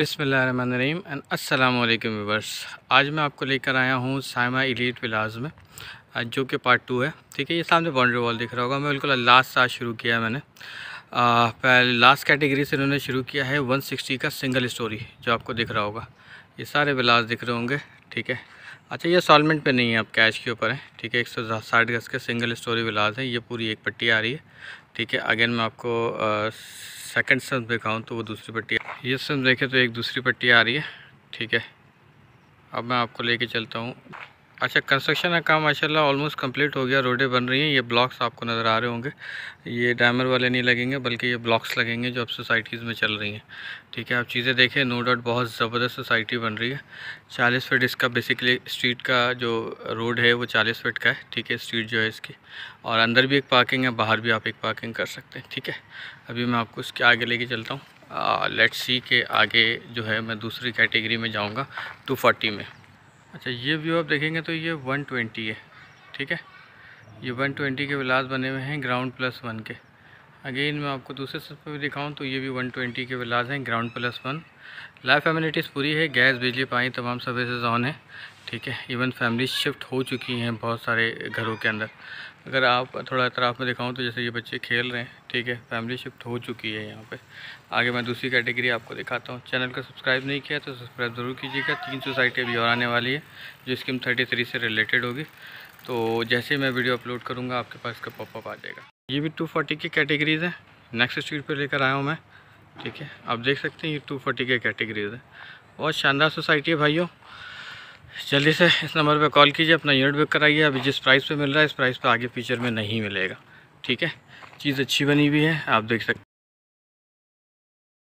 बिसमीम एंड असलकम वीवर्स आज मैं आपको लेकर आया हूँ साइमा इलीट विलाज में जो कि पार्ट टू है ठीक है ये सामने बाउंड्री वॉल दिख रहा होगा मैं बिल्कुल लास्ट साथ शुरू किया है मैंने पहले लास्ट कैटेगरी से इन्होंने शुरू किया है 160 का सिंगल स्टोरी जो आपको दिख रहा होगा ये सारे विलाज दिख रहे होंगे ठीक है अच्छा ये सॉलमेंट पर नहीं है आप कैश के ऊपर हैं ठीक है एक सौ साठ गज के सिंगल स्टोरी विलाज हैं ये पूरी एक पट्टी आ रही है ठीक है अगेन मैं आपको सेकंड सेंस देखाऊँ तो वो दूसरी पट्टी ये सेंस देखें तो एक दूसरी पट्टी आ रही है ठीक है अब मैं आपको लेके चलता हूँ अच्छा कंस्ट्रक्शन का काम माशाल्लाह ऑलमोस्ट कंप्लीट हो गया रोडें बन रही हैं ये ब्लॉक्स आपको नज़र आ रहे होंगे ये डैमर वाले नहीं लगेंगे बल्कि ये ब्लॉक्स लगेंगे जो अब सोसाइटीज़ में चल रही हैं ठीक है आप चीज़ें देखें नो डाउट बहुत ज़बरदस्त सोसाइटी बन रही है चालीस फिट इसका बेसिकली स्ट्रीट का जो रोड है वो चालीस फिट का है ठीक है स्ट्रीट जो है इसकी और अंदर भी एक पार्किंग है बाहर भी आप एक पार्किंग कर सकते हैं ठीक है अभी मैं आपको इसके आगे लेके चलता हूँ लेट्स सी के आगे जो है मैं दूसरी कैटेगरी में जाऊँगा टू फोर्टी में अच्छा ये व्यू आप देखेंगे तो ये 120 है ठीक है ये 120 के विलास बने हुए हैं ग्राउंड प्लस वन के अगेन मैं आपको दूसरे सब पर भी दिखाऊं तो ये भी 120 के विलास हैं ground plus one life amenities पूरी है गैस बिजली पानी तमाम सर्विसेज ऑन है ठीक है इवन फैमिली शिफ्ट हो चुकी हैं बहुत सारे घरों के अंदर अगर आप थोड़ा अतराफ़ में दिखाऊं तो जैसे ये बच्चे खेल रहे हैं ठीक है फैमिली शिफ्ट हो चुकी है यहाँ पे आगे मैं दूसरी कैटेगरी आपको दिखाता हूँ चैनल का सब्सक्राइब नहीं किया तो सब्सक्राइब ज़रूर कीजिएगा तीन सोसाइटी अभी और आने वाली है जो स्कीम थर्टी से रिलेटेड होगी तो जैसे मैं वीडियो अपलोड करूँगा आपके पास इसका पॉपअप आ जाएगा ये भी टू की कैटेगरीज़ हैं नेक्स्ट स्ट्रीट पर लेकर आया हूँ मैं ठीक है आप देख सकते हैं ये टू फोर्टी के कैटेगरीज़ है बहुत शानदार सोसाइटी है भाइयों जल्दी से इस नंबर पे कॉल कीजिए अपना यूनिट बुक कराइए अभी जिस प्राइस पे मिल रहा है इस प्राइस पे आगे फ्यूचर में नहीं मिलेगा ठीक है चीज़ अच्छी बनी हुई है आप देख सकते